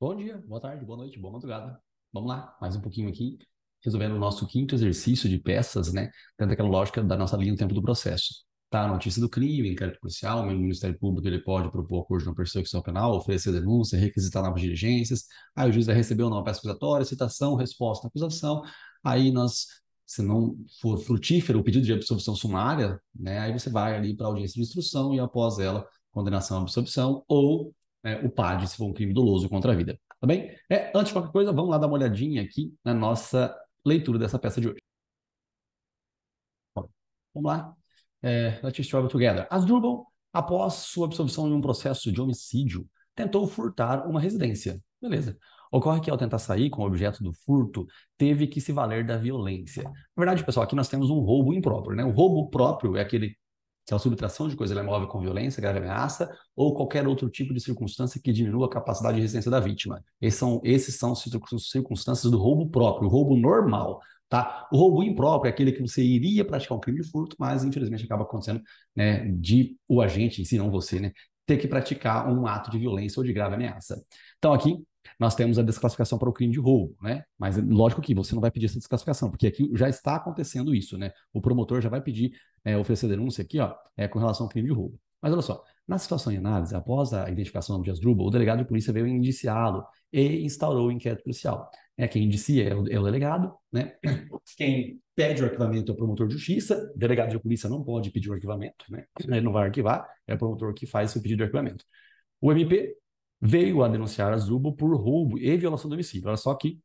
Bom dia, boa tarde, boa noite, boa madrugada. Vamos lá, mais um pouquinho aqui, resolvendo o nosso quinto exercício de peças, né? Dentro aquela lógica da nossa linha do tempo do processo. Tá, notícia do crime, inquérito policial, o Ministério Público ele pode propor acordo de uma penal, oferecer denúncia, requisitar novas diligências. Aí o juiz vai receber uma nova peça acusatória, citação, resposta acusação. Aí nós se não for frutífero o pedido de absolvição sumária, né, aí você vai ali para a audiência de instrução e após ela, condenação à absolvição, ou é, o PAD, se for um crime doloso contra a vida. Tá bem? É, antes de qualquer coisa, vamos lá dar uma olhadinha aqui na nossa leitura dessa peça de hoje. vamos lá. É, let's travel together. Asdrubal, após sua absolvição em um processo de homicídio, tentou furtar uma residência. Beleza. Ocorre que ao tentar sair com o objeto do furto, teve que se valer da violência. Na verdade, pessoal, aqui nós temos um roubo impróprio, né? O roubo próprio é aquele se é uma subtração de coisa é móvel com violência, grave ameaça, ou qualquer outro tipo de circunstância que diminua a capacidade de resistência da vítima. Esses são, esses são circunstâncias do roubo próprio, o roubo normal. Tá? O roubo impróprio é aquele que você iria praticar um crime de furto, mas infelizmente acaba acontecendo né, de o agente, se não você, né, ter que praticar um ato de violência ou de grave ameaça. Então aqui nós temos a desclassificação para o crime de roubo, né? Mas lógico que você não vai pedir essa desclassificação, porque aqui já está acontecendo isso, né? O promotor já vai pedir é, oferecer denúncia aqui, ó, é, com relação ao crime de roubo. Mas olha só, na situação em análise, após a identificação de Asdrubal, o delegado de polícia veio indiciá-lo e instaurou o inquérito policial. É, quem indicia é o, é o delegado, né? quem pede o arquivamento é o promotor de justiça, delegado de polícia não pode pedir o arquivamento, né? ele não vai arquivar, é o promotor que faz o pedido de arquivamento. O MP veio a denunciar Asdrubal por roubo e violação do domicílio. Olha só que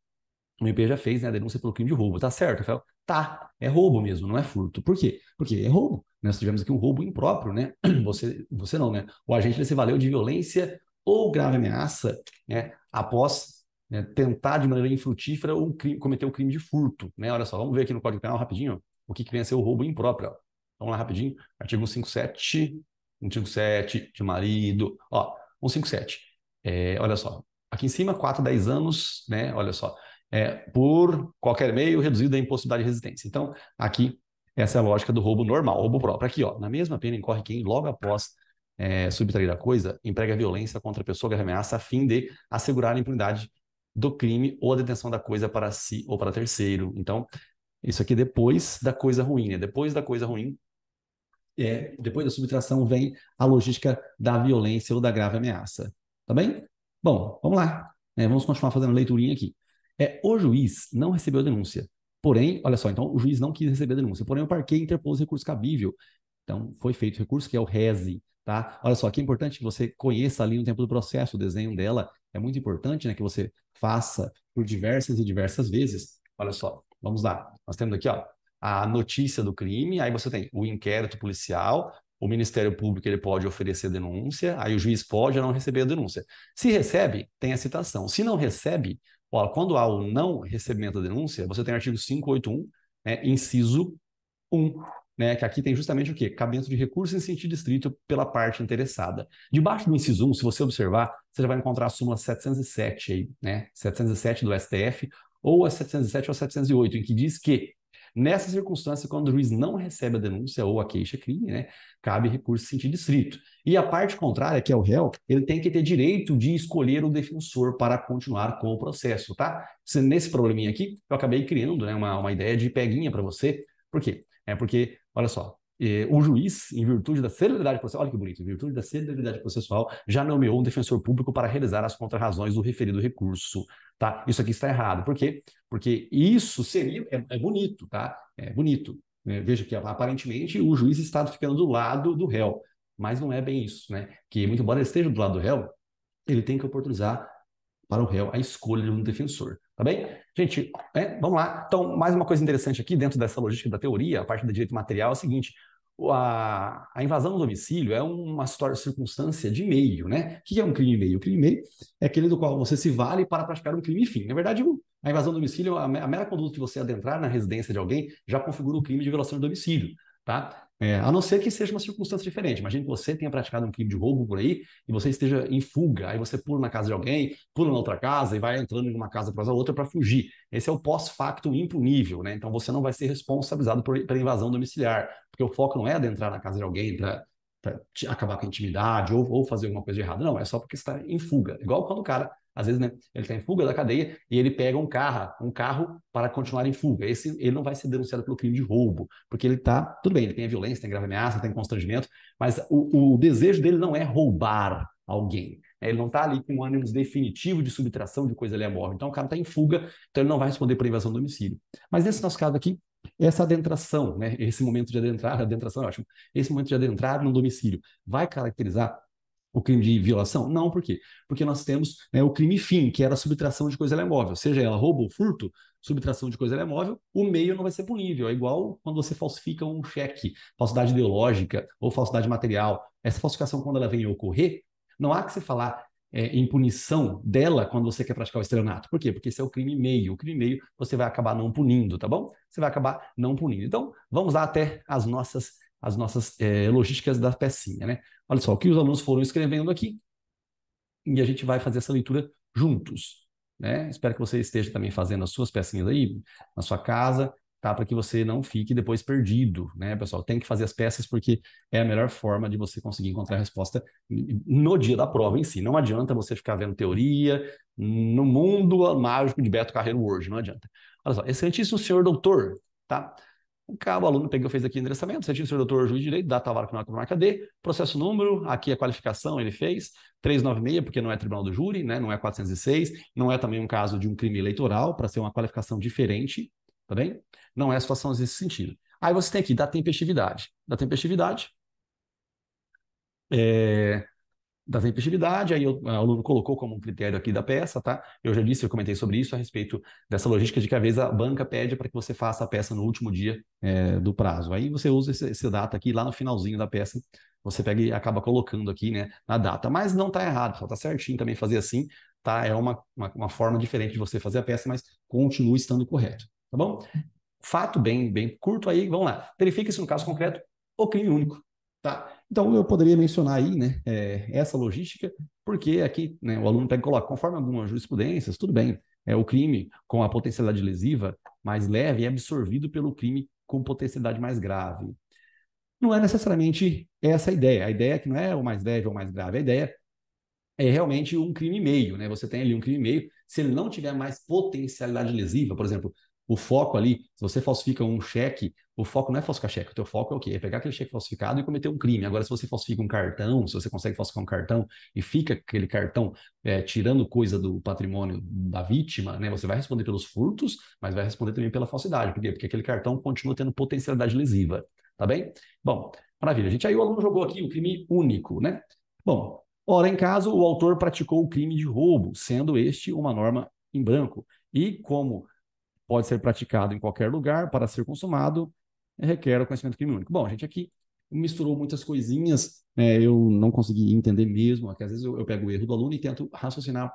o IP já fez né, a denúncia pelo crime de roubo. Tá certo, Rafael? Tá, é roubo mesmo, não é furto. Por quê? Porque é roubo. Né? Nós tivemos aqui um roubo impróprio, né? Você, você não, né? O agente se valeu de violência ou grave ameaça né, após né, tentar de maneira infrutífera um crime, cometer o um crime de furto. Né? Olha só, vamos ver aqui no Código Penal rapidinho o que, que vem a ser o roubo impróprio. Ó. Vamos lá rapidinho. Artigo 157, 157 de marido. Ó, 157. É, olha só. Aqui em cima, 4 a 10 anos, né? Olha só é, por qualquer meio reduzido a impossibilidade de resistência. Então, aqui, essa é a lógica do roubo normal, roubo próprio. Aqui, ó, na mesma pena incorre quem, logo após é, subtrair a coisa, emprega violência contra a pessoa que ameaça a fim de assegurar a impunidade do crime ou a detenção da coisa para si ou para terceiro. Então, isso aqui depois da coisa ruim, né? Depois da coisa ruim, é, depois da subtração vem a logística da violência ou da grave ameaça. Tá bem? Bom, vamos lá. É, vamos continuar fazendo a leiturinha aqui. É, o juiz não recebeu a denúncia. Porém, olha só, então o juiz não quis receber a denúncia. Porém, o parquet interpôs recurso cabível. Então, foi feito o recurso, que é o resi, tá? Olha só, aqui é importante que você conheça ali no tempo do processo o desenho dela. É muito importante, né, que você faça por diversas e diversas vezes. Olha só, vamos lá. Nós temos aqui, ó, a notícia do crime, aí você tem o inquérito policial, o Ministério Público ele pode oferecer denúncia, aí o juiz pode ou não receber a denúncia. Se recebe, tem a citação. Se não recebe, Ó, quando há o não recebimento da denúncia, você tem o artigo 581, né, inciso 1, né, que aqui tem justamente o quê? Cabimento de recurso em sentido estrito pela parte interessada. Debaixo do inciso 1, se você observar, você já vai encontrar a súmula 707 aí, né? 707 do STF, ou a 707 ou a 708, em que diz que Nessa circunstância, quando o juiz não recebe a denúncia ou a queixa-crime, né, cabe recurso em sentido estrito. E a parte contrária, que é o réu, ele tem que ter direito de escolher o defensor para continuar com o processo, tá? Nesse probleminha aqui, eu acabei criando né, uma, uma ideia de peguinha para você. Por quê? É porque, olha só, o eh, juiz, em virtude da celeridade processual, olha que bonito, em virtude da celeridade processual, já nomeou um defensor público para realizar as contrarrazões do referido recurso, tá? Isso aqui está errado. Por quê? Porque isso seria, é, é bonito, tá? É bonito. Né? Veja que aparentemente o juiz está ficando do lado do réu, mas não é bem isso, né? Que muito embora ele esteja do lado do réu, ele tem que oportunizar para o réu a escolha de um defensor. Tá bem? Gente, é, vamos lá. Então, mais uma coisa interessante aqui dentro dessa logística da teoria, a parte do direito material, é o seguinte: a, a, invasão do domicílio é uma história, circunstância de meio, né? O que é um crime meio? O crime meio é aquele do qual você se vale para praticar um crime fim. Na verdade, a invasão do domicílio, a mera conduta de você adentrar na residência de alguém já configura o crime de violação de domicílio, tá? É, a não ser que seja uma circunstância diferente. Imagina que você tenha praticado um crime de roubo por aí e você esteja em fuga. Aí você pula na casa de alguém, pula na outra casa e vai entrando de uma casa para outra para fugir. Esse é o pós-facto impunível, né? Então você não vai ser responsabilizado por, pela invasão domiciliar, porque o foco não é adentrar na casa de alguém para acabar com a intimidade ou, ou fazer alguma coisa de errado. Não, é só porque está em fuga. Igual quando o cara às vezes, né, ele está em fuga da cadeia e ele pega um carro, um carro para continuar em fuga. Esse, ele não vai ser denunciado pelo crime de roubo, porque ele está, tudo bem, ele tem a violência, tem grave ameaça, tem constrangimento, mas o, o desejo dele não é roubar alguém. Né? Ele não está ali com um ânimo definitivo de subtração de coisa leal-morte. Então, o cara está em fuga, então ele não vai responder por invasão do domicílio. Mas nesse nosso caso aqui, essa adentração, né, esse momento de adentrar, adentração é ótimo, esse momento de adentrar no domicílio vai caracterizar o crime de violação? Não, por quê? Porque nós temos né, o crime fim, que era a subtração de coisa móvel, seja ela roubo ou furto, subtração de coisa móvel, o meio não vai ser punível. É igual quando você falsifica um cheque, falsidade ideológica ou falsidade material. Essa falsificação, quando ela vem a ocorrer, não há que se falar é, em punição dela quando você quer praticar o estelionato. Por quê? Porque esse é o crime meio. O crime meio você vai acabar não punindo, tá bom? Você vai acabar não punindo. Então, vamos lá até as nossas as nossas é, logísticas da pecinha, né? Olha só, o que os alunos foram escrevendo aqui e a gente vai fazer essa leitura juntos, né? Espero que você esteja também fazendo as suas pecinhas aí na sua casa, tá? Para que você não fique depois perdido, né, pessoal? Tem que fazer as peças porque é a melhor forma de você conseguir encontrar a resposta no dia da prova em si. Não adianta você ficar vendo teoria no mundo mágico de Beto Carreiro hoje, não adianta. Olha só, excelentíssimo senhor doutor, tá? O cabo, o aluno pegou, fez aqui o endereçamento, certinho, senhor doutor, juiz de direito, data vara com marca D, processo número, aqui a qualificação ele fez, 396, porque não é tribunal do júri, né, não é 406, não é também um caso de um crime eleitoral, para ser uma qualificação diferente, tá bem? Não é situação nesse sentido. Aí você tem aqui da tempestividade. Da tempestividade, é, da tempestividade, aí o aluno colocou como um critério aqui da peça, tá? Eu já disse, eu comentei sobre isso a respeito dessa logística de que às vezes a banca pede para que você faça a peça no último dia é, do prazo. Aí você usa esse, esse, data aqui lá no finalzinho da peça, você pega e acaba colocando aqui, né, na data. Mas não está errado, só tá certinho também fazer assim, tá? É uma, uma, uma forma diferente de você fazer a peça, mas continua estando correto, tá bom? Fato bem, bem curto aí, vamos lá. Verifique se no caso concreto o crime único. Tá? Então, eu poderia mencionar aí né, é, essa logística, porque aqui né, o aluno pega e coloca, conforme algumas jurisprudências, tudo bem, é, o crime com a potencialidade lesiva mais leve é absorvido pelo crime com potencialidade mais grave. Não é necessariamente essa a ideia. A ideia é que não é o mais leve ou o mais grave, a ideia é realmente um crime meio, né? Você tem ali um crime meio. Se ele não tiver mais potencialidade lesiva, por exemplo, o foco ali, se você falsifica um cheque, o foco não é falsificar cheque, o teu foco é o quê? É pegar aquele cheque falsificado e cometer um crime. Agora, se você falsifica um cartão, se você consegue falsificar um cartão e fica aquele cartão é, tirando coisa do patrimônio da vítima, né? Você vai responder pelos furtos, mas vai responder também pela falsidade. Por quê? Porque aquele cartão continua tendo potencialidade lesiva. Tá bem? Bom, maravilha. A gente aí o aluno jogou aqui o crime único, né? Bom, ora em caso o autor praticou o crime de roubo, sendo este uma norma em branco. E como pode ser praticado em qualquer lugar para ser consumado, requer o conhecimento crime único. Bom, a gente aqui misturou muitas coisinhas, né? eu não consegui entender mesmo, que às vezes eu, eu, pego o erro do aluno e tento raciocinar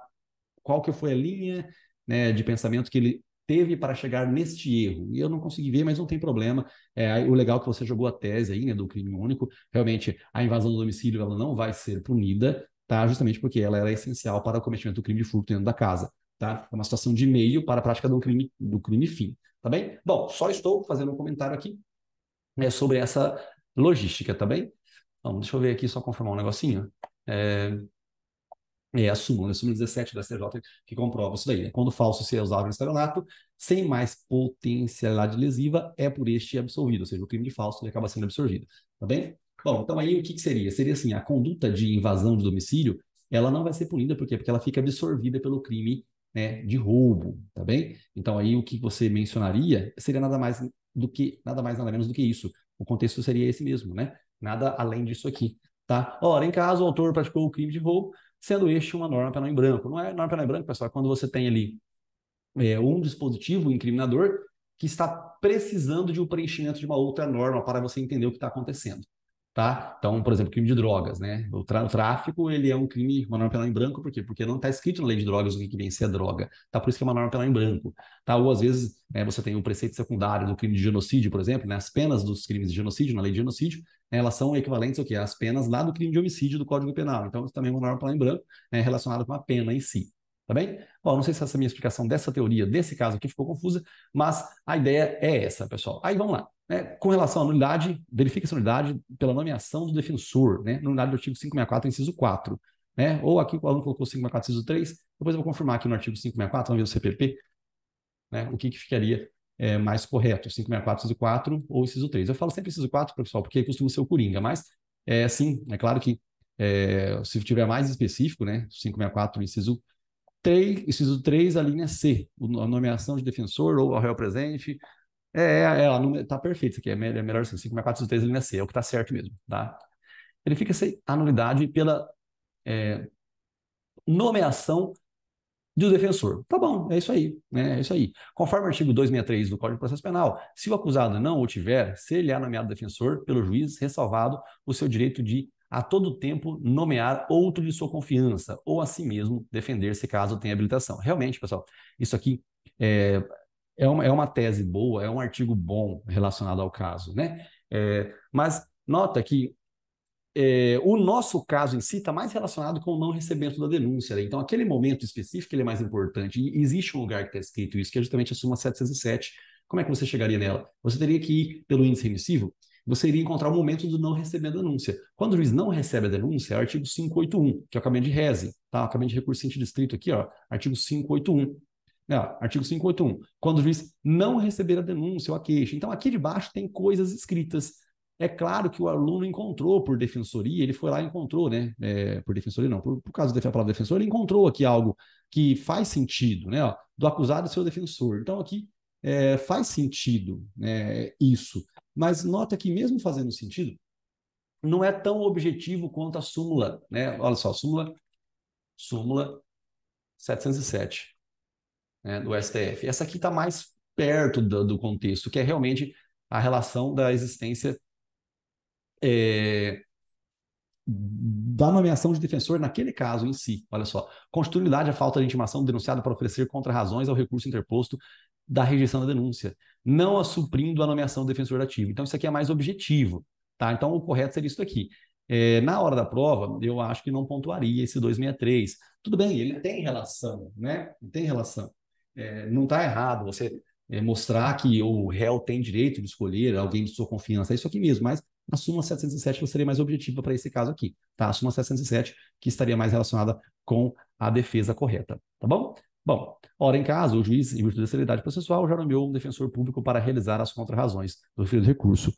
qual que foi a linha né, de pensamento que ele teve para chegar neste erro. E eu não consegui ver, mas não tem problema. É, o legal é que você jogou a tese aí, né, do crime único. Realmente, a invasão do domicílio ela não vai ser punida, tá? Justamente porque ela era essencial para o cometimento do crime de furto dentro da casa tá? É uma situação de meio para a prática do crime, do crime fim, tá bem? Bom, só estou fazendo um comentário aqui né, sobre essa logística, tá bem? Então, deixa eu ver aqui, só confirmar um negocinho. É, é a súmula, a súmula 17 da STJ que comprova isso daí. Né? Quando falso se é usado no estelionato, sem mais potencialidade lesiva, é por este absolvido, ou seja, o crime de falso ele acaba sendo absorvido, tá bem? Bom, então aí o que, que seria? Seria assim, a conduta de invasão de domicílio, ela não vai ser punida, por quê? Porque ela fica absorvida pelo crime né, de roubo, tá bem? Então aí o que você mencionaria seria nada mais do que nada mais nada menos do que isso. O contexto seria esse mesmo, né? Nada além disso aqui, tá? Ora, em caso o autor praticou o crime de roubo, sendo este uma norma penal em branco. Não é norma penal em branco, pessoal, é quando você tem ali é, um dispositivo incriminador que está precisando de um preenchimento de uma outra norma para você entender o que está acontecendo tá? Então, por exemplo, crime de drogas, né? O, tráfico, ele é um crime, uma norma penal em branco, por quê? Porque não está escrito na lei de drogas o que, que vem ser droga, tá? Por isso que é uma norma penal em branco, tá? Ou às vezes né, você tem um preceito secundário do crime de genocídio, por exemplo, né? As penas dos crimes de genocídio na lei de genocídio, né? elas são equivalentes ao que? As penas lá do crime de homicídio do Código Penal. Então, isso também é uma norma penal em branco, né? relacionada com a pena em si. Tá bem? Bom, não sei se essa é minha explicação dessa teoria, desse caso aqui, ficou confusa, mas a ideia é essa, pessoal. Aí vamos lá. Né? Com relação à nulidade, verifica essa nulidade pela nomeação do defensor, né? nulidade do artigo 564, inciso 4. Né? Ou aqui o aluno colocou 564, inciso 3, depois eu vou confirmar aqui no artigo 564, vamos ver o CPP, né? o que, que ficaria é, mais correto, 564, inciso 4 ou inciso 3. Eu falo sempre inciso 4, pessoal, porque costuma ser o Coringa, mas é sim, é claro que é, se tiver mais específico, né, 564, inciso 3, inciso 3, a linha C, a nomeação de defensor ou ao réu presente, é, é, é, ela não, tá perfeito isso aqui, é melhor, é melhor assim, 5 mais 4 3, linha C, é o que tá certo mesmo, tá? Verifica se a nulidade pela é, nomeação do defensor. Tá bom, é isso aí, né? É isso aí. Conforme o artigo 263 do Código de Processo Penal, se o acusado não o tiver, se ele é nomeado defensor pelo juiz, ressalvado o seu direito de a todo tempo nomear outro de sua confiança ou a si mesmo defender-se caso tenha habilitação. Realmente, pessoal, isso aqui é, é uma, é uma tese boa, é um artigo bom relacionado ao caso, né? É, mas nota que é, o nosso caso em si está mais relacionado com o não recebimento da denúncia. Né? Então, aquele momento específico ele é mais importante. E existe um lugar que está escrito isso, que é justamente a Suma 707. Como é que você chegaria nela? Você teria que ir pelo índice remissivo, você iria encontrar o momento do não receber a denúncia. Quando o juiz não recebe a denúncia, é o artigo 581, que é o caminho de rese, tá? o caminho de recurso distrito aqui, ó, artigo 581. Ah, artigo 581. Quando o juiz não receber a denúncia ou a queixa. Então, aqui debaixo tem coisas escritas. É claro que o aluno encontrou por defensoria, ele foi lá e encontrou, né? É, por defensoria, não, por, por causa da palavra defensor, ele encontrou aqui algo que faz sentido, né? Ó, do acusado ser o defensor. Então, aqui é, faz sentido né, isso. Mas nota que, mesmo fazendo sentido, não é tão objetivo quanto a súmula, né? Olha só, súmula, súmula 707 né, do STF. Essa aqui está mais perto do, do, contexto, que é realmente a relação da existência é, da nomeação de defensor naquele caso em si. Olha só, continuidade a falta de intimação do denunciado para oferecer contra-razões ao recurso interposto da rejeição da denúncia, não a suprindo a nomeação do defensor ativo. Então, isso aqui é mais objetivo, tá? Então, o correto seria isso aqui. É, na hora da prova, eu acho que não pontuaria esse 263. Tudo bem, ele tem relação, né? tem relação é, não está errado você é, mostrar que o réu tem direito de escolher alguém de sua confiança, é isso aqui mesmo, mas a suma 707 seria mais objetiva para esse caso aqui, tá? A suma 707 que estaria mais relacionada com a defesa correta, tá bom? Bom, ora em caso, o juiz, em virtude da seriedade processual, já nomeou um defensor público para realizar as contrarrazões do referido recurso,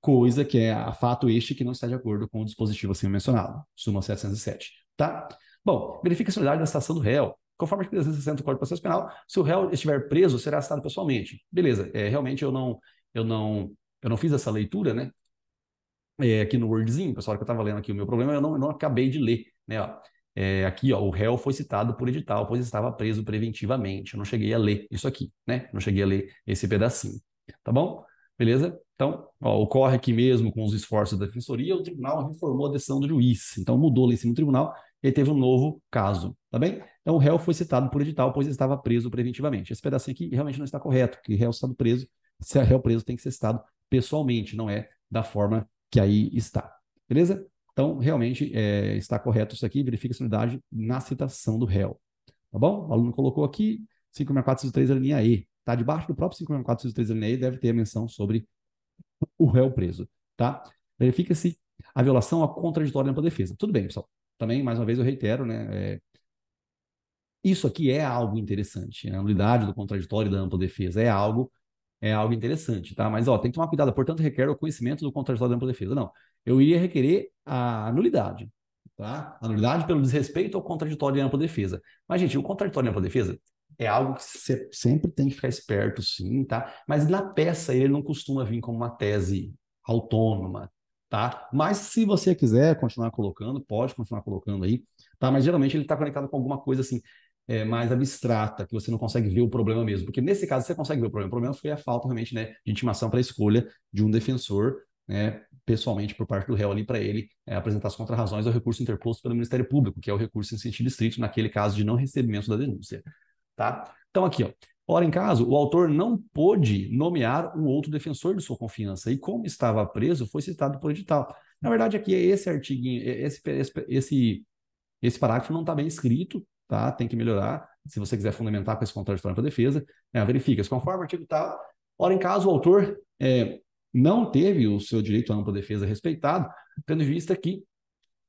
coisa que é a fato este que não está de acordo com o dispositivo assim mencionado, suma 707, tá? Bom, verifica a solidariedade da estação do réu, Conforme a 360 do Código de Processo Penal, se o réu estiver preso, será citado pessoalmente. Beleza, é, realmente eu não, eu, não, eu não fiz essa leitura, né? É, aqui no Wordzinho, pessoal, que eu estava lendo aqui o meu problema, eu não, eu não acabei de ler, né? Ó. É, aqui, ó, o réu foi citado por edital, pois estava preso preventivamente. Eu não cheguei a ler isso aqui, né? Não cheguei a ler esse pedacinho. Tá bom? Beleza? Então, ó, ocorre aqui mesmo com os esforços da defensoria, o tribunal reformou a decisão do juiz. Então, mudou lá em cima do tribunal e teve um novo caso, tá bem? Então o réu foi citado por edital, pois estava preso preventivamente. Esse pedacinho aqui realmente não está correto, porque réu estado preso, se é réu preso tem que ser citado pessoalmente, não é da forma que aí está, beleza? Então, realmente é, está correto isso aqui, verifica a unidade na citação do réu, tá bom? O aluno colocou aqui 5.403 a linha E, tá? Debaixo do próprio 5.403 a linha E deve ter a menção sobre o réu preso, tá? Verifica se a violação é contraditória para a defesa. Tudo bem, pessoal também, mais uma vez, eu reitero, né? É... isso aqui é algo interessante. Né? A nulidade do contraditório e da ampla defesa é algo é algo interessante, tá? Mas ó, tem que tomar cuidado, portanto, requer o conhecimento do contraditório da ampla defesa. Não, eu iria requerer a nulidade, tá? A nulidade pelo desrespeito ao contraditório e ampla defesa. Mas, gente, o contraditório e ampla defesa é algo que você sempre tem que ficar esperto, sim, tá? Mas na peça ele não costuma vir como uma tese autônoma, tá? Mas se você quiser continuar colocando, pode continuar colocando aí, tá? Mas geralmente ele está conectado com alguma coisa assim é, mais abstrata, que você não consegue ver o problema mesmo. Porque nesse caso você consegue ver o problema. O problema foi a falta realmente né, de intimação para a escolha de um defensor, né, pessoalmente por parte do réu ali para ele é, apresentar as contrarrazões ao recurso interposto pelo Ministério Público, que é o recurso em sentido estrito naquele caso de não recebimento da denúncia, tá? Então aqui, ó, Ora, em caso, o autor não pôde nomear um outro defensor de sua confiança, e como estava preso, foi citado por edital. Na verdade, aqui é esse artiguinho, é, é, esse, esse, esse parágrafo não está bem escrito, tá? Tem que melhorar. Se você quiser fundamentar com esse contraditório para defesa, né? verifica. Se conforme o artigo tal, ora, em caso, o autor é, não teve o seu direito à ampla defesa respeitado, tendo em vista que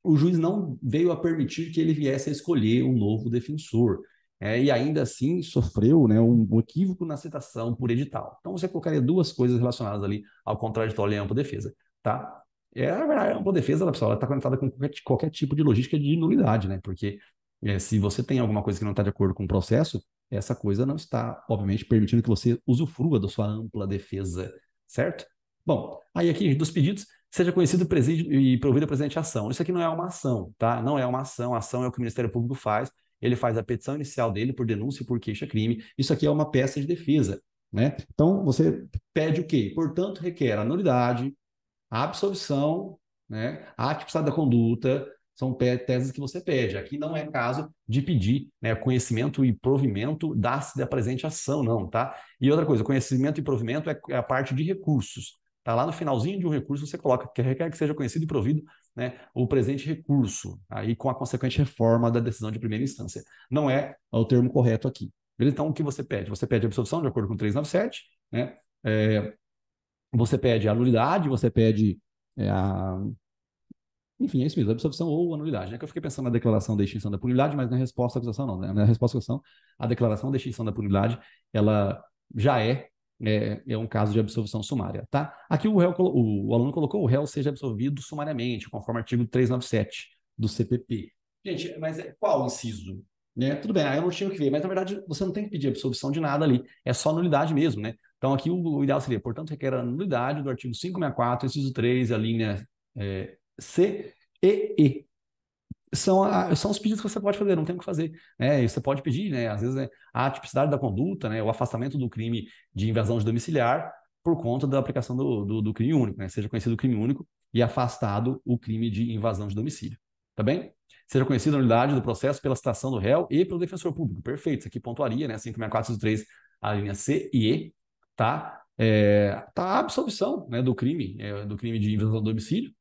o juiz não veio a permitir que ele viesse a escolher um novo defensor é, e ainda assim sofreu né, um equívoco na citação por edital. Então você colocaria duas coisas relacionadas ali ao contraditório e à ampla defesa, tá? É, a ampla defesa, pessoal. Ela está conectada com qualquer, qualquer, tipo de logística de nulidade, né? Porque é, se você tem alguma coisa que não está de acordo com o processo, essa coisa não está, obviamente, permitindo que você usufrua da sua ampla defesa, certo? Bom, aí aqui dos pedidos, seja conhecido presídio, e provida presente ação. Isso aqui não é uma ação, tá? Não é uma ação, a ação é o que o Ministério Público faz, ele faz a petição inicial dele por denúncia e por queixa-crime. Isso aqui é uma peça de defesa. Né? Então, você pede o quê? Portanto, requer a nulidade, a absolvição, né? a tipicidade da conduta, são teses que você pede. Aqui não é caso de pedir né, conhecimento e provimento da, da presente ação, não, tá? E outra coisa, conhecimento e provimento é, é a parte de recursos. Tá lá no finalzinho de um recurso, você coloca que requer que seja conhecido e provido né, o presente recurso, aí com a consequente reforma da decisão de primeira instância. Não é o termo correto aqui. Então, o que você pede? Você pede absolvição, de acordo com 397, né? É, você pede a nulidade, você pede é, a... Enfim, é isso mesmo, absolvição ou a nulidade. Né? Que eu fiquei pensando na declaração da extinção da punibilidade mas na resposta à acusação não. Né? Na resposta à acusação, a declaração da extinção da punibilidade ela já é é, é, um caso de absolvição sumária, tá? Aqui o, réu, o, o aluno colocou o réu seja absolvido sumariamente, conforme o artigo 397 do CPP. Gente, mas é, qual inciso? Né? Tudo bem, aí eu não tinha o que ver, mas na verdade você não tem que pedir absolvição de nada ali, é só nulidade mesmo, né? Então aqui o, o ideal seria, portanto, requer a nulidade do artigo 564, inciso 3, a linha é, C e E, são, a, são os pedidos que você pode fazer, não tem o que fazer. Né? Você pode pedir, né? às vezes, né? a tipicidade da conduta, né? o afastamento do crime de invasão de domiciliar por conta da aplicação do, do, do crime único, né? seja conhecido o crime único e afastado o crime de invasão de domicílio. Tá bem? Seja conhecida a unidade do processo pela citação do réu e pelo defensor público. Perfeito, isso aqui pontuaria, né? 56403, a linha C e E, tá? É, tá a absolvição né, do crime, é, do crime de invasão de domicílio,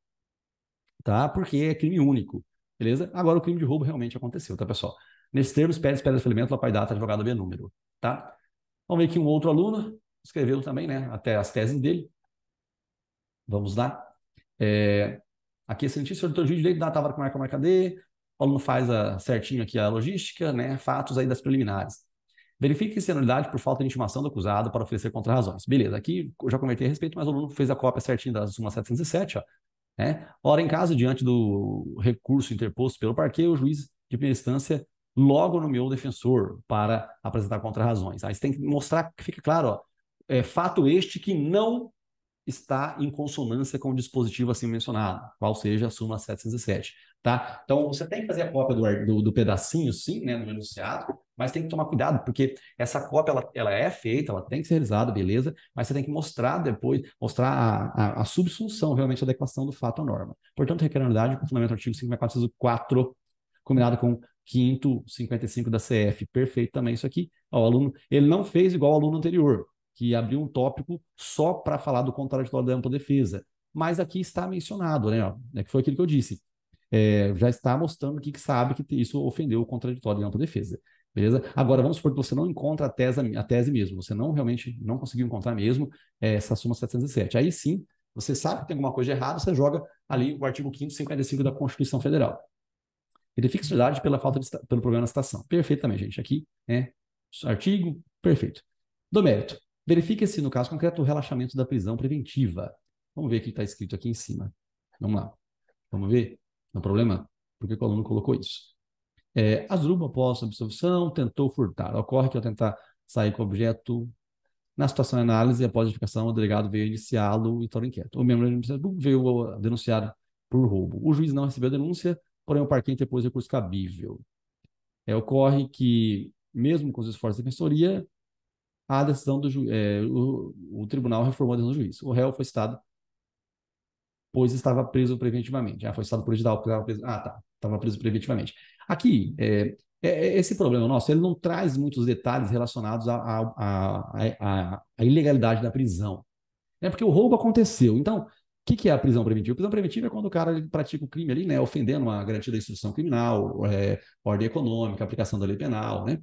tá? Porque é crime único. Beleza? Agora o crime de roubo realmente aconteceu, tá, pessoal? nesses termos pede espera felimento, lá pai data, advogado B número, tá? Vamos ver aqui um outro aluno, escreveu também, né, até as teses dele. Vamos lá. É, aqui, é excelentíssimo doutor Juiz de direito, data tava com marca, marca D. O aluno faz a, certinho aqui a logística, né, fatos aí das preliminares. Verifique insanidade por falta de intimação do acusado para oferecer contra-razões. Beleza, aqui eu já comentei a respeito, mas o aluno fez a cópia certinha da Suma 707, ó. Né? Ora, em caso, diante do recurso interposto pelo parque o juiz de primeira instância logo nomeou o defensor para apresentar contrarrazões Aí você tem que mostrar que fica claro, ó, é fato este que não está em consonância com o dispositivo assim mencionado, qual seja a súmula 707. Tá? Então, você tem que fazer a cópia do, do, do pedacinho, sim, né, no enunciado, mas tem que tomar cuidado, porque essa cópia ela, ela, é feita, ela tem que ser realizada, beleza, mas você tem que mostrar depois, mostrar a, a, a subsunção, realmente, a adequação do fato à norma. Portanto, unidade com fundamento do artigo 5404, combinado com quinto 55 da CF. Perfeito também isso aqui. Ó, o aluno, ele não fez igual ao aluno anterior, que abriu um tópico só para falar do contraditório da ampla defesa. Mas aqui está mencionado, né? Ó, é que foi aquilo que eu disse é, já está mostrando que, que sabe que isso ofendeu o contraditório em ampla defesa. Beleza? Agora, vamos supor que você não encontra a tese, a tese mesmo, você não realmente não conseguiu encontrar mesmo é, essa suma 707. Aí sim, você sabe que tem alguma coisa errada, você joga ali o artigo 555 da Constituição Federal. Verifique nulidade pela falta de, pelo problema da citação. Perfeitamente, gente. Aqui, é Artigo, perfeito. Do mérito. Verifique-se, no caso concreto, o relaxamento da prisão preventiva. Vamos ver o que está escrito aqui em cima. Vamos lá. Vamos ver? problema? Por que o aluno colocou isso? É, Azuba, após absorção, tentou furtar. Ocorre que ao tentar sair com o objeto na situação de análise, após a edificação, o delegado veio iniciá-lo e torna inquieto. O membro do Ministério Público veio denunciar por roubo. O juiz não recebeu a denúncia, porém o parquinho interpôs recurso cabível. É, ocorre que, mesmo com os esforços da defensoria, a decisão do ju... é, o, o, tribunal reformou a decisão do juiz. O réu foi citado pois estava preso preventivamente. Ah, foi estado edital, porque estava preso. Ah, tá, estava preso preventivamente. Aqui, é, é, é, esse problema nosso, ele não traz muitos detalhes relacionados à ilegalidade da prisão. É porque o roubo aconteceu. Então, o que, que, é a prisão preventiva? A prisão preventiva é quando o cara pratica o crime ali, né, ofendendo uma garantia da instrução criminal, é, ordem econômica, aplicação da lei penal, né?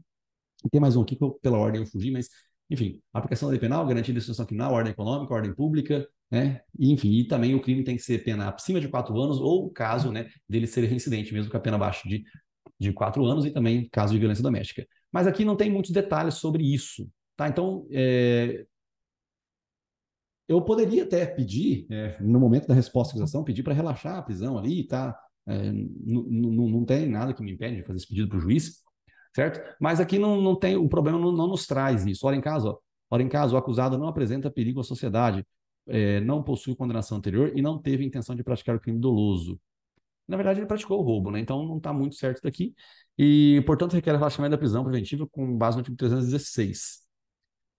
E tem mais um aqui que eu, pela ordem eu fugi, mas enfim, aplicação da lei penal, garantindo a instituição final, ordem econômica, ordem pública, né? E, enfim, e também o crime tem que ser pena acima de quatro anos ou caso né, dele ser reincidente, mesmo com a pena abaixo de, de quatro anos e também caso de violência doméstica. Mas aqui não tem muitos detalhes sobre isso, tá? Então, é... eu poderia até pedir, é, no momento da resposta à acusação, pedir para relaxar a prisão ali, tá? É, não tem nada que me impede de fazer esse pedido para o juiz, certo? Mas aqui não, não tem, o problema não, não nos traz isso. Ora em caso, ora em caso, o acusado não apresenta perigo à sociedade, é, não possui condenação anterior e não teve intenção de praticar o crime doloso. Na verdade, ele praticou o roubo, né? Então não está muito certo daqui. E, portanto, requer relaxamento da prisão preventiva com base no artigo 316.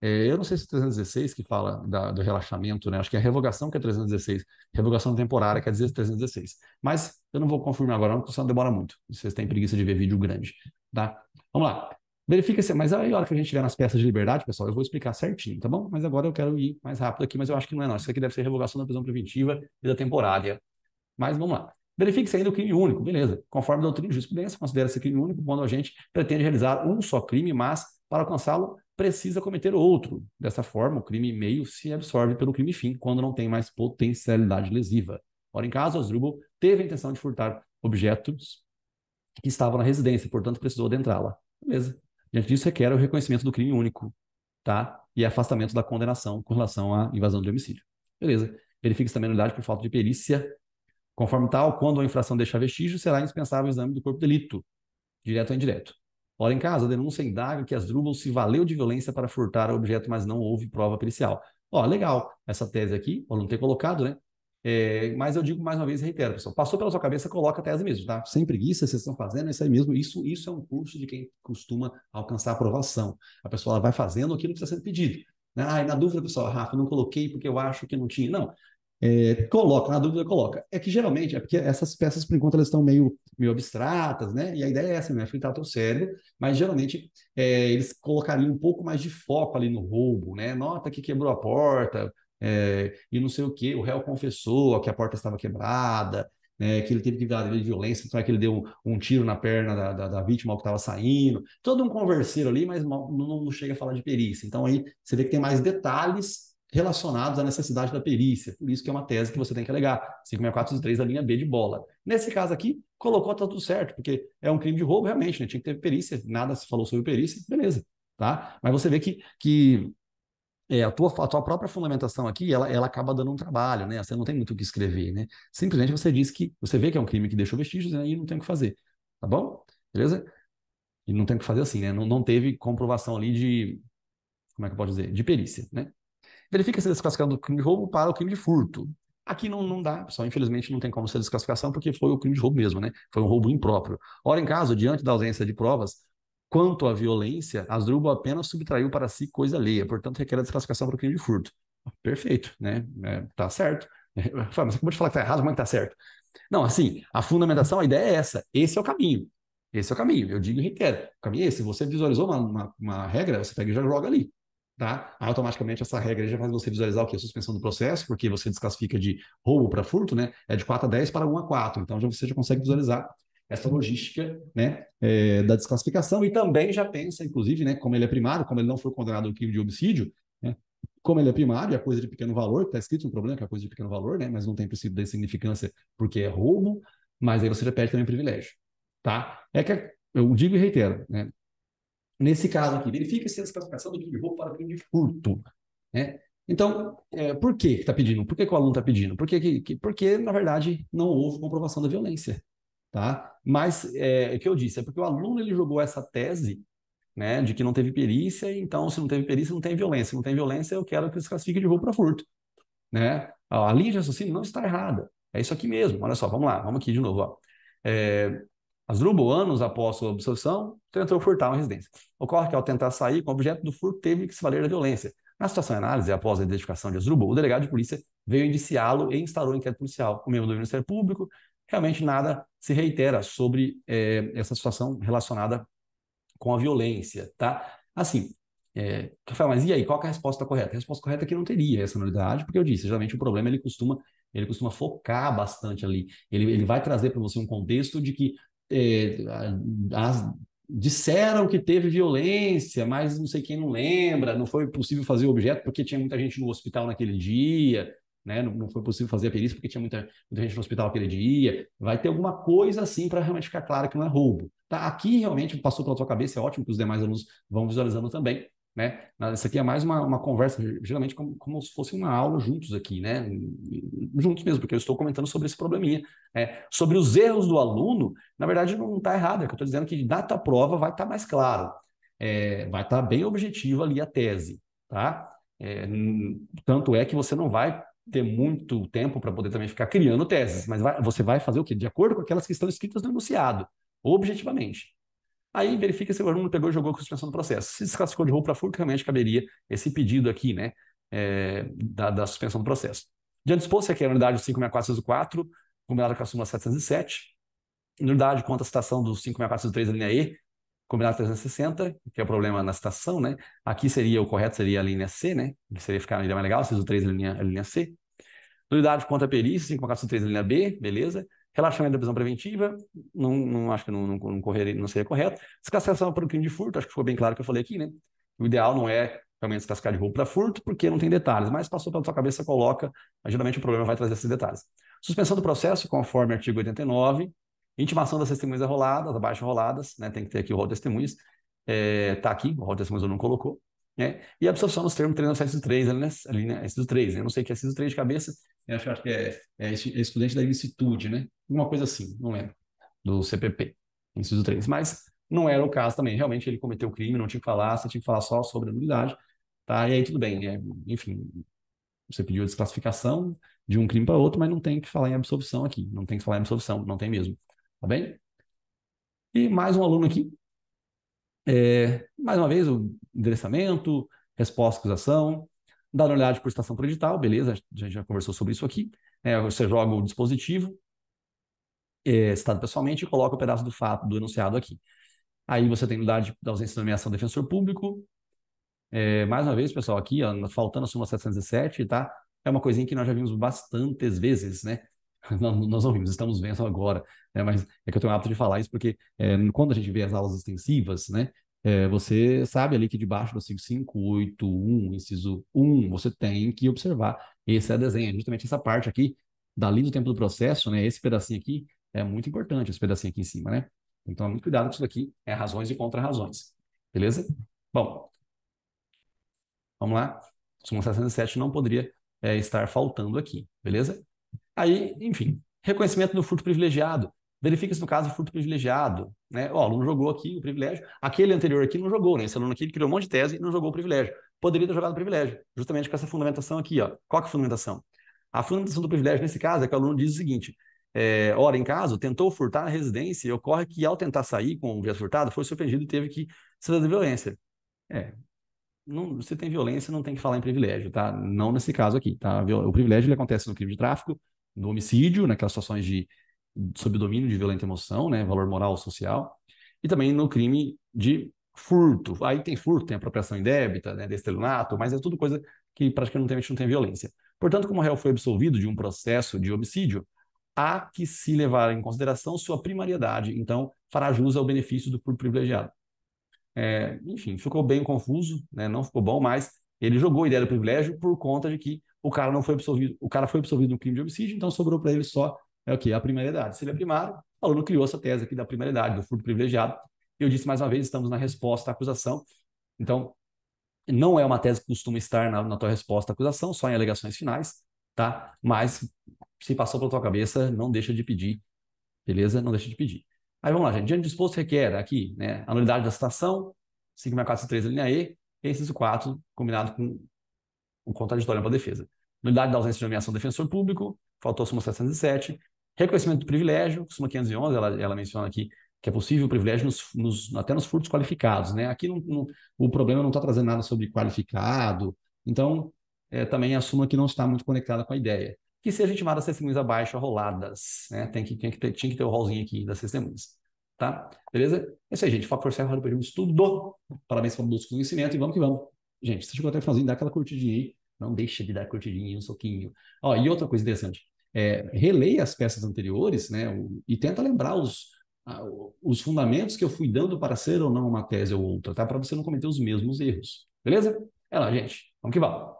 É, eu não sei se é 316 que fala da, do relaxamento, né? Acho que é a revogação que é 316, revogação temporária que é 316. Mas eu não vou confirmar agora, não, porque senão demora muito. Vocês têm preguiça de ver vídeo grande, tá? Vamos lá. Verifica se. Mas aí, a hora que a gente estiver nas peças de liberdade, pessoal, eu vou explicar certinho, tá bom? Mas agora eu quero ir mais rápido aqui, mas eu acho que não é nós. Isso aqui deve ser revogação da prisão preventiva e da temporária. Mas vamos lá. Verifique-se ainda o crime único, beleza. Conforme a doutrina de jurisprudência, considera-se crime único quando a gente pretende realizar um só crime, mas, para alcançá-lo, precisa cometer outro. Dessa forma, o crime meio se absorve pelo crime fim, quando não tem mais potencialidade lesiva. Ora, em caso, Asdrubal teve a intenção de furtar objetos que estavam na residência, portanto, precisou adentrá-la. Beleza. Diante disso, requer o reconhecimento do crime único, tá? E afastamento da condenação com relação à invasão de homicídio. Beleza. Verifique se também a nulidade por falta de perícia. Conforme tal, quando a infração deixar vestígio, será indispensável o exame do corpo de delito, direto ou indireto. Ora, em casa a denúncia indaga que Asdrubal se valeu de violência para furtar o objeto, mas não houve prova pericial. Ó, legal, essa tese aqui, ou não ter colocado, né? É, mas eu digo mais uma vez e reitero, pessoal, passou pela sua cabeça, coloca a tese mesmo, tá? Sem preguiça, vocês estão fazendo, isso aí mesmo. Isso, isso é um curso de quem costuma alcançar a aprovação. A pessoa vai fazendo aquilo que está sendo pedido. Ah, na dúvida, pessoal, Rafa, não coloquei porque eu acho que não tinha. Não. É, coloca, na dúvida, coloca. É que geralmente, é porque essas peças, por enquanto, elas estão meio, meio abstratas, né? E a ideia é essa, né? Fritar o teu cérebro, mas geralmente é, eles colocariam um pouco mais de foco ali no roubo, né? Nota que quebrou a porta, é, e não sei o que. O réu confessou que a porta estava quebrada, né, que ele teve dar de violência, então é que ele deu um tiro na perna da, da, da vítima que estava saindo. Todo um converseiro ali, mas não, não chega a falar de perícia. Então aí você vê que tem mais detalhes relacionados à necessidade da perícia. Por isso que é uma tese que você tem que alegar. 5.403 da linha B de bola. Nesse caso aqui, colocou tá tudo certo, porque é um crime de roubo realmente, né? Tinha que ter perícia, nada se falou sobre perícia, beleza, tá? Mas você vê que, que é, a, tua, a tua própria fundamentação aqui, ela, ela acaba dando um trabalho, né? Você não tem muito o que escrever, né? Simplesmente você diz que você vê que é um crime que deixou vestígios né? e não tem o que fazer, tá bom? Beleza? E não tem o que fazer assim, né? Não, não teve comprovação ali de, como é que eu posso dizer? De perícia, né? Verifica se é desclassificado do crime de roubo para o crime de furto. Aqui não, não dá, pessoal. Infelizmente não tem como ser desclassificação porque foi o crime de roubo mesmo, né? Foi um roubo impróprio. Ora, em caso, diante da ausência de provas, Quanto à violência, Asdrubal apenas subtraiu para si coisa alheia, portanto requer a desclassificação para o crime de furto. Ah, perfeito, né? É, tá certo. Fábio, você acabou de falar que tá errado, mas que tá certo. Não, assim, a fundamentação, a ideia é essa. Esse é o caminho. Esse é o caminho. Eu digo e reitero. O caminho é esse. Se você visualizou uma, uma, uma, regra, você pega e já joga ali. Tá? Aí, automaticamente essa regra já faz você visualizar o que? A suspensão do processo, porque você desclassifica de roubo para furto, né? É de 4 a 10 para 1 a 4. Então já, você já consegue visualizar essa logística né, é, da desclassificação e também já pensa, inclusive, né, como ele é primário, como ele não foi condenado ao crime de homicídio, né, como ele é primário, é coisa de pequeno valor, está escrito um problema que é coisa de pequeno valor, né, mas não tem princípio de significância porque é roubo, mas aí você já perde também privilégio. Tá? É que eu digo e reitero, né, nesse caso aqui, verifica se a desclassificação do crime de roubo para o crime de furto. Né? Então, é, por que está pedindo? Por que, que, o aluno está pedindo? Por que, que, porque, na verdade, não houve comprovação da violência tá? Mas é, o que eu disse é porque o aluno ele jogou essa tese, né, de que não teve perícia, então se não teve perícia não tem violência, se não tem violência eu quero que se classifiquem de roubo para furto, né? A linha de raciocínio não está errada, é isso aqui mesmo. Olha só, vamos lá, vamos aqui de novo, ó. É, anos após sua absorção, tentou furtar uma residência. Ocorre que, ao tentar sair com o objeto do furto, teve que se valer da violência. Na situação de análise, após a identificação de Asdrubal, o delegado de polícia veio indiciá-lo e instaurou um inquérito policial. O membro do Ministério Público realmente nada se reitera sobre é, essa situação relacionada com a violência, tá? Assim, é, Rafael, mas e aí, qual é a resposta correta? A resposta correta é que não teria essa nulidade, porque eu disse, geralmente o problema ele costuma, ele costuma focar bastante ali. Ele, ele vai trazer para você um contexto de que é, as, disseram que teve violência, mas não sei quem não lembra, não foi possível fazer o objeto porque tinha muita gente no hospital naquele dia, né? Não, não foi possível fazer a perícia porque tinha muita, muita gente no hospital aquele dia. Vai ter alguma coisa assim para realmente ficar claro que não é roubo. Tá? Aqui realmente passou pela tua cabeça, é ótimo que os demais alunos vão visualizando também. Né? Isso aqui é mais uma, uma conversa, geralmente como, como, se fosse uma aula juntos aqui, né? Juntos mesmo, porque eu estou comentando sobre esse probleminha. Né? Sobre os erros do aluno, na verdade não está errado, é que eu estou dizendo que data a prova vai estar tá mais claro, é, vai estar tá bem objetiva ali a tese, tá? É, tanto é que você não vai ter muito tempo para poder também ficar criando teses, é. mas vai, você vai fazer o quê? De acordo com aquelas que estão escritas no enunciado, objetivamente. Aí verifica se o aluno pegou e jogou com suspensão do processo. Se desclassificou de roupa, para furto, realmente caberia esse pedido aqui, né, é, da, da, suspensão do processo. Diante disposto, é a unidade 56404, combinada com a súmula 707, unidade conta a citação do 56403 da linha E, combinado 360, que é o problema na citação, né? Aqui seria, o correto seria a linha C, né? Que seria ficar a mais legal, se o 3 é a linha, a linha C. Nulidade contra a perícia, 5 marcação 3 na linha B, beleza. Relaxamento da prisão preventiva, não, não acho que não, não, não, correria, não seria correto. Descascação para o crime de furto, acho que ficou bem claro o que eu falei aqui, né? O ideal não é realmente descascar de roupa para furto, porque não tem detalhes, mas passou pela sua cabeça, coloca, geralmente o problema vai trazer esses detalhes. Suspensão do processo, conforme artigo 89, Intimação das testemunhas é roladas, abaixo roladas, né? tem que ter aqui o rol de testemunhas, é, tá aqui, o rol de testemunhas eu não colocou, né? E a absorção dos termos 397 ali, né? ali né? Inciso 3, né? Eu não sei o que é do 3 de cabeça, eu acho, que é, é, é, estudante da ilicitude, né? Uma coisa assim, não lembro, do CPP, inciso 3. Mas não era o caso também, realmente ele cometeu o crime, não tinha que falar, você tinha que falar só sobre a nulidade, tá? E aí tudo bem, né? enfim, você pediu a desclassificação de um crime para outro, mas não tem que falar em absorção aqui, não tem que falar em absorção, não tem mesmo. Tá bem? E mais um aluno aqui. É, mais uma vez, o endereçamento, resposta acusação, dar uma olhada por estação predital, beleza, a gente já conversou sobre isso aqui. É, você joga o dispositivo, é, citado pessoalmente, e coloca o pedaço do fato, do enunciado aqui. Aí você tem unidade da ausência de nomeação do defensor público. É, mais uma vez, pessoal, aqui, ó, faltando a súmula 707, tá? É uma coisinha que nós já vimos bastantes vezes, né? nós não vimos, estamos vendo agora. Né? Mas é que eu tenho o hábito de falar isso porque é, quando a gente vê as aulas extensivas, né? É, você sabe ali que debaixo do 5581, inciso 1, você tem que observar esse é desenho. Justamente essa parte aqui, dali do tempo do processo, né? Esse pedacinho aqui é muito importante, esse pedacinho aqui em cima, né? Então, muito cuidado com isso daqui, é razões e contra-razões. Beleza? Bom, vamos lá. Súmula 67 não poderia é, estar faltando aqui, beleza? Aí, enfim, reconhecimento do furto privilegiado. Verifica se no caso furto privilegiado, né? O aluno jogou aqui o privilégio, aquele anterior aqui não jogou, né? Esse aluno aqui criou um monte de tese e não jogou o privilégio. Poderia ter jogado o privilégio, justamente com essa fundamentação aqui, ó. Qual que é a fundamentação? A fundamentação do privilégio nesse caso é que o aluno diz o seguinte: é, ora, em caso, tentou furtar na residência e ocorre que, ao tentar sair com o objeto furtado, foi surpreendido e teve que se fazer violência. É, não, se tem violência, não tem que falar em privilégio, tá? Não nesse caso aqui, tá? O privilégio ele acontece no crime de tráfico, do homicídio, naquelas situações de subdomínio de violenta emoção, né, valor moral social, e também no crime de furto. Aí tem furto, tem apropriação indébita, né, destelunato, mas é tudo coisa que praticamente não tem violência. Portanto, como o réu foi absolvido de um processo de homicídio, há que se levar em consideração sua primariedade, então fará jus ao benefício do furto privilegiado. É, enfim, ficou bem confuso, né, não ficou bom, mas ele jogou a ideia do privilégio por conta de que o cara não foi absolvido, o cara foi absolvido no crime de homicídio, então sobrou para ele só é o quê? A primariedade. Se ele é primário, o aluno criou essa tese aqui da primariedade, do furto privilegiado. Eu disse mais uma vez, estamos na resposta à acusação. Então, não é uma tese que costuma estar na, na tua resposta à acusação, só em alegações finais, tá? Mas se passou pela tua cabeça, não deixa de pedir, beleza? Não deixa de pedir. Aí vamos lá, gente. Diante disposto requer aqui, né? A nulidade da citação, sigma linha E, e inciso combinado com o contraditório para a defesa nulidade da ausência de nomeação do defensor público, faltou a súmula 707, reconhecimento do privilégio, súmula 511, ela, ela menciona aqui que é possível o privilégio nos, nos, até nos furtos qualificados. Né? Aqui não, não, o problema não está trazendo nada sobre qualificado, então é, também é a súmula que não está muito conectada com a ideia. Que sejam as testemunhas abaixo, arroladas. Né? Tem que, tem que ter, tinha que ter o rolzinho aqui das testemunhas. Tá? Beleza? É isso aí, gente. Faco Força Rádio Período Estudo. Parabéns pelo nosso conhecimento e vamos que vamos. Gente, se chegou até o finalzinho, dá aquela curtidinha aí. Não deixa de dar curtidinha, um soquinho. Ó, e outra coisa interessante, é, releia as peças anteriores, né? e tenta lembrar os, os fundamentos que eu fui dando para ser ou não uma tese ou outra, tá? Para você não cometer os mesmos erros. Beleza? É lá, gente. Vamos que vamos.